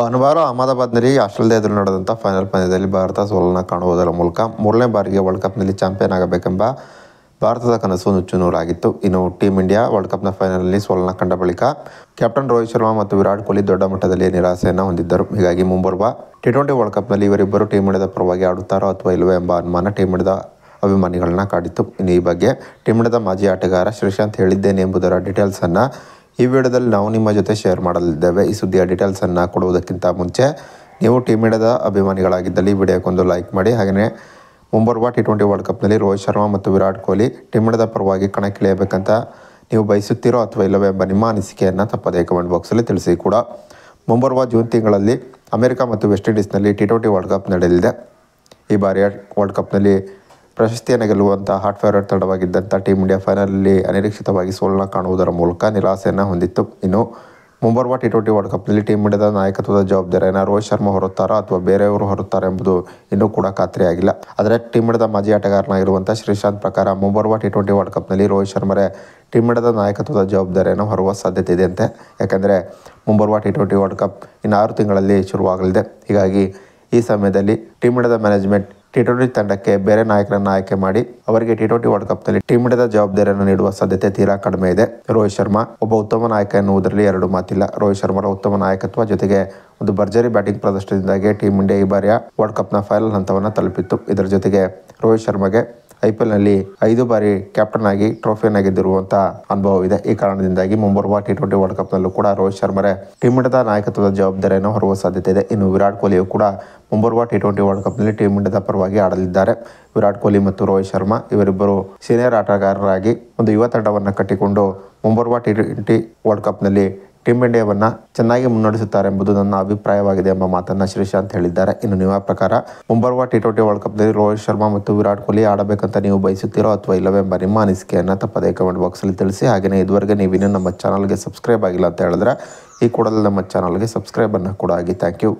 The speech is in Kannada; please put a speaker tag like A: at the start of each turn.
A: ಭಾನುವಾರ ಅಹಮದಾಬಾದ್ನಲ್ಲಿ ಆಸ್ಟ್ರೇಲಿಯಾ ಎದುರು ನಡೆದಂಥ ಫೈನಲ್ ಪಂದ್ಯದಲ್ಲಿ ಭಾರತ ಸೋಲನ್ನ ಕಾಣುವುದರ ಮೂಲಕ ಮೂರನೇ ಬಾರಿಗೆ ವರ್ಲ್ಡ್ ಕಪ್ನಲ್ಲಿ ಚಾಂಪಿಯನ್ ಆಗಬೇಕೆಂಬ ಭಾರತದ ಕನಸು ನುಚ್ಚು ನೂರಾಗಿತ್ತು ಇನ್ನು ಟೀಂ ಇಂಡಿಯಾ ವರ್ಲ್ಡ್ ಕಪ್ನ ಫೈನಲ್ನಲ್ಲಿ ಸೋಲನ್ನ ಕಂಡ ಬಳಿಕ ಕ್ಯಾಪ್ಟನ್ ರೋಹಿತ್ ಶರ್ಮಾ ಮತ್ತು ವಿರಾಟ್ ಕೊಹ್ಲಿ ದೊಡ್ಡ ಮಟ್ಟದಲ್ಲಿ ನಿರಾಸೆಯನ್ನು ಹೊಂದಿದ್ದರು ಹೀಗಾಗಿ ಮುಂಬರುವ ಟಿ ಟ್ವೆಂಟಿ ವರ್ಲ್ಡ್ ಕಪ್ನಲ್ಲಿ ಇವರಿಬ್ಬರು ಟೀಂ ಇಂಡಿಯಾದ ಪರವಾಗಿ ಆಡುತ್ತಾರೋ ಅಥವಾ ಇಲ್ಲವೋ ಎಂಬ ಅನುಮಾನ ಟೀಂ ಇಂಡಿಯಾದ ಅಭಿಮಾನಿಗಳನ್ನ ಕಾಡಿತ್ತು ಇನ್ನು ಈ ಬಗ್ಗೆ ಟೀಮ್ ಇಂಡಿಯಾದ ಮಾಜಿ ಆಟಗಾರ ಶ್ರೀಶಾಂತ್ ಹೇಳಿದ್ದೇನೆ ಎಂಬುದರ ಡೀಟೇಲ್ಸನ್ನು ಈ ವಿಡಿಯೋದಲ್ಲಿ ನಾವು ನಿಮ್ಮ ಜೊತೆ ಶೇರ್ ಮಾಡಲಿದ್ದೇವೆ ಈ ಸುದ್ದಿಯ ಡೀಟೇಲ್ಸನ್ನು ಕೊಡುವುದಕ್ಕಿಂತ ಮುಂಚೆ ನೀವು ಟೀಮ್ ಇಂಡಿಯಾದ ಅಭಿಮಾನಿಗಳಾಗಿದ್ದಲ್ಲಿ ಈ ವಿಡಿಯೋಕ್ಕೊಂದು ಲೈಕ್ ಮಾಡಿ ಹಾಗೆಯೇ ಮುಂಬರುವ ಟಿ ಟ್ವೆಂಟಿ ವರ್ಲ್ಡ್ ಕಪ್ನಲ್ಲಿ ರೋಹಿತ್ ಶರ್ಮಾ ಮತ್ತು ವಿರಾಟ್ ಕೊಹ್ಲಿ ಟೀಮ್ ಇಂಡಿಯಾದ ಪರವಾಗಿ ಕಣಕ್ಕಿಳಿಯಬೇಕಂತ ನೀವು ಬಯಸುತ್ತೀರೋ ಅಥವಾ ಇಲ್ಲವೇ ಎಂಬ ನಿಮ್ಮ ಅನಿಸಿಕೆಯನ್ನು ತಪ್ಪದೇ ಕಮೆಂಟ್ ಬಾಕ್ಸಲ್ಲಿ ತಿಳಿಸಿ ಕೂಡ ಮುಂಬರುವ ಜೂನ್ ತಿಂಗಳಲ್ಲಿ ಅಮೆರಿಕ ಮತ್ತು ವೆಸ್ಟ್ ಇಂಡೀಸ್ನಲ್ಲಿ ಟಿ ಟ್ವೆಂಟಿ ವರ್ಲ್ಡ್ ಕಪ್ ನಡೆಯಲಿದೆ ಈ ಬಾರಿಯ ವರ್ಲ್ಡ್ ಕಪ್ನಲ್ಲಿ ಪ್ರಶಸ್ತಿಯನ್ನು ಗೆಲ್ಲುವಂಥ ಹಾಟ್ ಫೇವರೇಟ್ ತಂಡವಾಗಿದ್ದಂಥ ಟೀಮ್ ಇಂಡಿಯಾ ಫೈನಲಲ್ಲಿ ಅನಿರೀಕ್ಷಿತವಾಗಿ ಸೋಲನ್ನು ಕಾಣುವುದರ ಮೂಲಕ ನಿರಾಸೆಯನ್ನು ಹೊಂದಿತ್ತು ಇನ್ನು ಮುಂಬರುವ ಟಿ ಟ್ವೆಂಟಿ ವರ್ಲ್ಡ್ ಕಪ್ನಲ್ಲಿ ಟೀಮ್ ಇಂಡಿಯಾದ ನಾಯಕತ್ವದ ಜವಾಬ್ದಾರಿಯನ್ನು ರೋಹಿತ್ ಶರ್ಮಾ ಹೊರುತ್ತಾರಾ ಅಥವಾ ಬೇರೆಯವರು ಹೊರುತ್ತಾರೆ ಎಂಬುದು ಇನ್ನೂ ಕೂಡ ಖಾತ್ರಿಯಾಗಿಲ್ಲ ಆದರೆ ಟೀಮ್ ಇಂಡಿಯಾದ ಮಾಜಿ ಆಟಗಾರನಾಗಿರುವಂಥ ಶ್ರೀಶಾಂತ್ ಪ್ರಕಾರ ಮುಂಬರುವ ಟಿ ಟ್ವೆಂಟಿ ವರ್ಲ್ಡ್ ಕಪ್ನಲ್ಲಿ ರೋಹಿತ್ ಶರ್ಮರೇ ಟೀಮ್ ಇಂಡಿಯಾದ ನಾಯಕತ್ವದ ಜವಾಬ್ದಾರಿಯನ್ನು ಹೊರುವ ಸಾಧ್ಯತೆ ಅಂತೆ ಯಾಕೆಂದರೆ ಮುಂಬರುವ ಟಿ ಟ್ವೆಂಟಿ ವರ್ಲ್ಡ್ ಕಪ್ ಇನ್ನು ಆರು ತಿಂಗಳಲ್ಲಿ ಶುರುವಾಗಲಿದೆ ಹೀಗಾಗಿ ಈ ಸಮಯದಲ್ಲಿ ಟೀಮ್ ಇಂಡಿಯಾದ ಮ್ಯಾನೇಜ್ಮೆಂಟ್ ಟಿ ಟ್ವೆಂಟಿ ತಂಡಕ್ಕೆ ಬೇರೆ ನಾಯಕರನ್ನು ಆಯ್ಕೆ ಮಾಡಿ ಅವರಿಗೆ ಟಿ ಟ್ವೆಂಟಿ ವರ್ಲ್ಡ್ ನಲ್ಲಿ ಟೀಮ್ ಇಂಡಿಯಾದ ಜವಾಬ್ದಾರಿಯನ್ನು ನೀಡುವ ಸಾಧ್ಯತೆ ತೀರಾ ಕಡಿಮೆ ಇದೆ ರೋಹಿತ್ ಶರ್ಮಾ ಒಬ್ಬ ಉತ್ತಮ ನಾಯಕ ಎನ್ನುವುದರಲ್ಲಿ ಎರಡು ಮಾತಿಲ್ಲ ರೋಹಿತ್ ಶರ್ಮಾರ ಉತ್ತಮ ನಾಯಕತ್ವ ಜೊತೆಗೆ ಒಂದು ಭರ್ಜರಿ ಬ್ಯಾಟಿಂಗ್ ಪ್ರದರ್ಶನದಿಂದಾಗಿ ಟೀಂ ಇಂಡಿಯಾ ಈ ಬಾರಿಯ ವರ್ಲ್ಡ್ ನ ಫೈನಲ್ ಹಂತವನ್ನು ತಲುಪಿತ್ತು ಇದರ ಜೊತೆಗೆ ರೋಹಿತ್ ಶರ್ಮಾಗೆ ಐ ಪಿ ಎಲ್ನಲ್ಲಿ ಐದು ಬಾರಿ ಕ್ಯಾಪ್ಟನ್ ಆಗಿ ಗೆದ್ದಿರುವಂತ ಅನುಭವ ಇದೆ ಈ ಕಾರಣದಿಂದಾಗಿ ಮುಂಬರುವ ಟಿ ಟ್ವೆಂಟಿ ವರ್ಲ್ಡ್ ನಲ್ಲೂ ಕೂಡ ರೋಹಿತ್ ಶರ್ಮರೇ ಟೀಮ್ ಇಂಡಿಯಾದ ನಾಯಕತ್ವದ ಜವಾಬ್ದಾರಿಯನ್ನು ಹೊರುವ ಸಾಧ್ಯತೆ ಇದೆ ಇನ್ನು ವಿರಾಟ್ ಕೊಹ್ಲಿಯು ಕೂಡ ಮುಂಬರುವ ಟಿ ಟ್ವೆಂಟಿ ವರ್ಲ್ಡ್ ಕಪ್ನಲ್ಲಿ ಟೀಮ್ ಇಂಡಿಯಾದ ಪರವಾಗಿ ಆಡಲಿದ್ದಾರೆ ವಿರಾಟ್ ಕೊಹ್ಲಿ ಮತ್ತು ರೋಹಿತ್ ಶರ್ಮಾ ಇವರಿಬ್ಬರು ಸೀನಿಯರ್ ಆಟಗಾರರಾಗಿ ಒಂದು ಯುವ ತಂಡವನ್ನು ಕಟ್ಟಿಕೊಂಡು ಮುಂಬರುವ ಟಿ ಟ್ವೆಂಟಿ ವರ್ಲ್ಡ್ ಕಪ್ನಲ್ಲಿ ಟೀಮ್ ಇಂಡಿಯಾವನ್ನು ಚೆನ್ನಾಗಿ ಮುನ್ನಡೆಸುತ್ತಾರೆ ಎಂಬುದು ನನ್ನ ಅಭಿಪ್ರಾಯವಾಗಿದೆ ಎಂಬ ಮಾತನ್ನು ಶ್ರೀಶಾಂತ್ ಹೇಳಿದ್ದಾರೆ ಇನ್ನು ನಿಮ್ಮ ಪ್ರಕಾರ ಮುಂಬರುವ ಟಿ ಟ್ವೆಂಟಿ ವರ್ಲ್ಡ್ ಕಪ್ನಲ್ಲಿ ರೋಹಿತ್ ಶರ್ಮಾ ಮತ್ತು ವಿರಾಟ್ ಕೊಹ್ಲಿ ಆಡಬೇಕಂತ ನೀವು ಬಯಸುತ್ತೀರೋ ಅಥವಾ ಇಲ್ಲವೇ ಎಂಬ ನಿಮ್ಮ ಅನಿಸಿಕೆಯನ್ನು ತಪ್ಪದೇ ಕಮೆಂಟ್ ಬಾಕ್ಸಲ್ಲಿ ತಿಳಿಸಿ ಹಾಗೆಯೇ ಇದುವರೆಗೆ ನೀವಿನ್ನೂ ನಮ್ಮ ಚಾನಲ್ಗೆ ಸಬ್ಸ್ಕ್ರೈಬ್ ಆಗಿಲ್ಲ ಅಂತ ಹೇಳಿದ್ರೆ ಈ ಕೂಡಲೇ ನಮ್ಮ ಚಾನಲ್ಗೆ ಸಬ್ಸ್ಕ್ರೈಬನ್ನು ಕೂಡ ಆಗಿ ಥ್ಯಾಂಕ್ ಯು